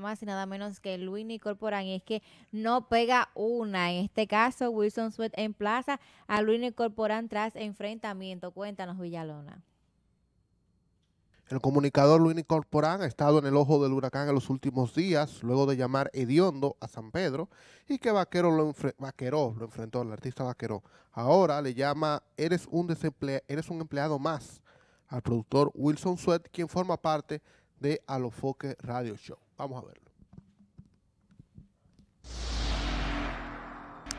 más y nada menos que Luis Corporán. Y es que no pega una. En este caso, Wilson Sweat emplaza a Luis Corporán tras enfrentamiento. Cuéntanos, Villalona. El comunicador Luis Corporán ha estado en el ojo del huracán en los últimos días, luego de llamar hediondo a San Pedro y que Vaquero lo, lo enfrentó, el artista Vaquero. Ahora le llama eres un, eres un empleado más al productor Wilson Sweat, quien forma parte de Alofoque Radio Show. Vamos a verlo.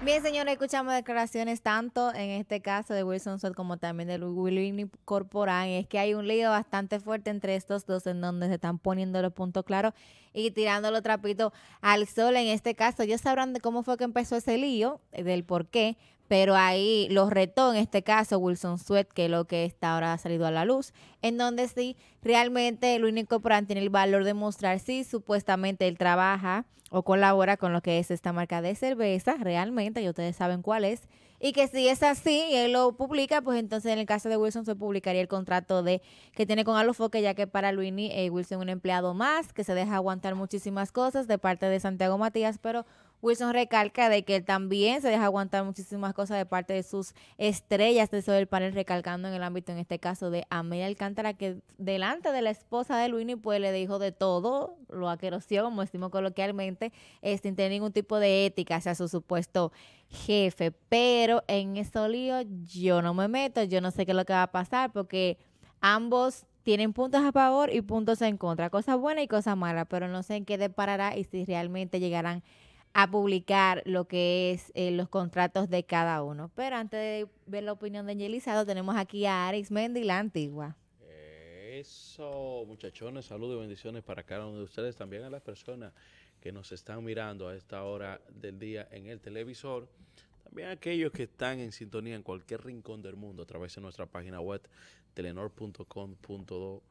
Bien, señores, escuchamos declaraciones tanto en este caso de Wilson Sol como también de Willy Corporán. es que hay un lío bastante fuerte entre estos dos en donde se están poniendo los puntos claros y tirando los trapitos al sol. En este caso, ya sabrán de cómo fue que empezó ese lío, del por qué, pero ahí los retó, en este caso Wilson Sweat, que es lo que está ahora ha salido a la luz, en donde sí, realmente el único tiene el valor de mostrar si supuestamente él trabaja o colabora con lo que es esta marca de cerveza, realmente, y ustedes saben cuál es, y que si es así y él lo publica, pues entonces en el caso de Wilson se publicaría el contrato de que tiene con Alofoque, ya que para Luini eh, Wilson es un empleado más, que se deja aguantar muchísimas cosas de parte de Santiago Matías, pero Wilson recalca de que él también se deja aguantar muchísimas cosas de parte de sus estrellas de el panel, recalcando en el ámbito, en este caso, de Amelia Alcántara, que delante de la esposa de Luini, pues le dijo de todo, lo aqueroció, como decimos coloquialmente, este, sin tener ningún tipo de ética hacia su supuesto jefe. Pero en eso lío yo no me meto, yo no sé qué es lo que va a pasar, porque ambos tienen puntos a favor y puntos en contra, cosas buenas y cosas malas, pero no sé en qué deparará y si realmente llegarán a publicar lo que es eh, los contratos de cada uno. Pero antes de ver la opinión de Angelizado, tenemos aquí a Aris Mendy, la antigua. Eso, muchachones, saludos y bendiciones para cada uno de ustedes, también a las personas que nos están mirando a esta hora del día en el televisor, también a aquellos que están en sintonía en cualquier rincón del mundo a través de nuestra página web telenor.com.do.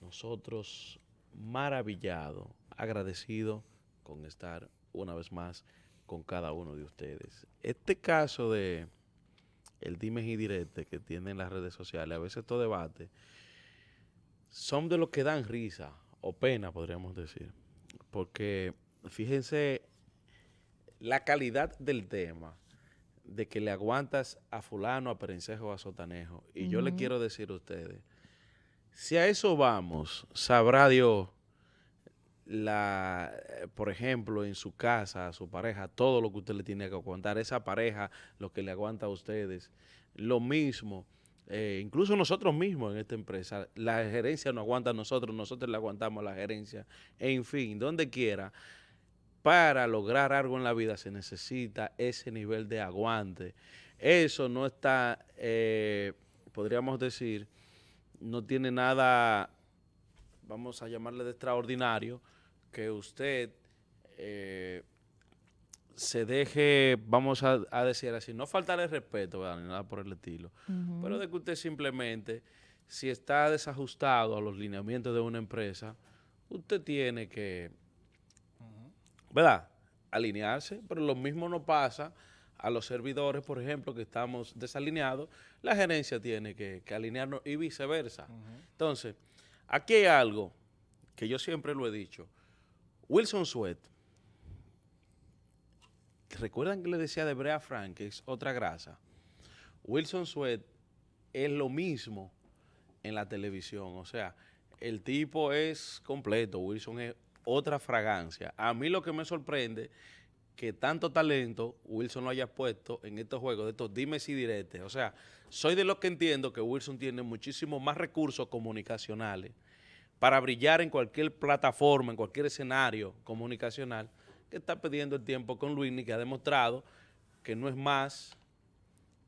Nosotros maravillados, agradecidos con estar una vez más con cada uno de ustedes. Este caso de el dimes y directe que tienen las redes sociales, a veces estos debates son de los que dan risa o pena, podríamos decir. Porque fíjense la calidad del tema de que le aguantas a fulano, a perencejo, a sotanejo. Y yo le quiero decir a ustedes, si a eso vamos, sabrá Dios la, eh, por ejemplo, en su casa, a su pareja, todo lo que usted le tiene que aguantar, esa pareja, lo que le aguanta a ustedes, lo mismo. Eh, incluso nosotros mismos en esta empresa, la gerencia no aguanta a nosotros, nosotros le aguantamos a la gerencia, en fin, donde quiera, para lograr algo en la vida se necesita ese nivel de aguante. Eso no está, eh, podríamos decir, no tiene nada vamos a llamarle de extraordinario, que usted eh, se deje, vamos a, decir así, no faltarle respeto, ¿verdad? Ni nada por el estilo, pero de que usted simplemente, si está desajustado a los lineamientos de una empresa, usted tiene que, ¿verdad? Alinearse, pero lo mismo no pasa a los servidores, por ejemplo, que estamos desalineados, la gerencia tiene que, alinearnos y viceversa. Entonces, Aquí hay algo que yo siempre lo he dicho. Wilson Sweat, ¿recuerdan que le decía de Brea Frank, que es otra grasa? Wilson Sweat es lo mismo en la televisión. O sea, el tipo es completo. Wilson es otra fragancia. A mí lo que me sorprende que tanto talento Wilson lo haya puesto en estos juegos, de estos dimes y diretes. O sea, soy de los que entiendo que Wilson tiene muchísimos más recursos comunicacionales para brillar en cualquier plataforma, en cualquier escenario comunicacional, que está pidiendo el tiempo con Luis y que ha demostrado que no es más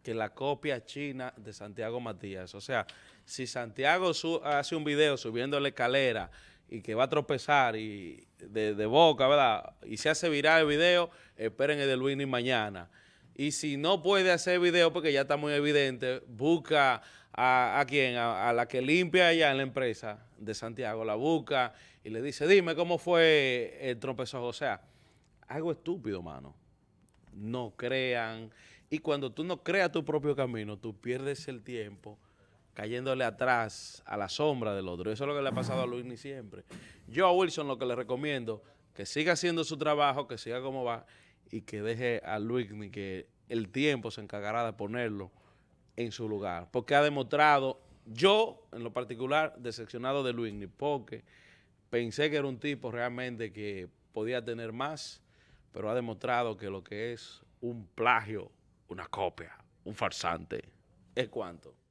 que la copia china de Santiago Matías. O sea, si Santiago hace un video subiendo la escalera, y que va a tropezar y de, boca, ¿verdad? Y se hace viral el video, esperen el de Luini mañana. Y si no puede hacer video, porque ya está muy evidente, busca a, a quien, a, la que limpia allá en la empresa de Santiago, la busca y le dice, dime cómo fue el tropezón. O sea, algo estúpido, mano. No crean. Y cuando tú no creas tu propio camino, tú pierdes el tiempo cayéndole atrás a la sombra del otro. Eso es lo que le ha pasado a Luis ni siempre. Yo a Wilson lo que le recomiendo, que siga haciendo su trabajo, que siga como va y que deje a Luis ni que el tiempo se encargará de ponerlo en su lugar. Porque ha demostrado, yo en lo particular, decepcionado de Luis ni porque pensé que era un tipo realmente que podía tener más, pero ha demostrado que lo que es un plagio, una copia, un farsante, es cuanto.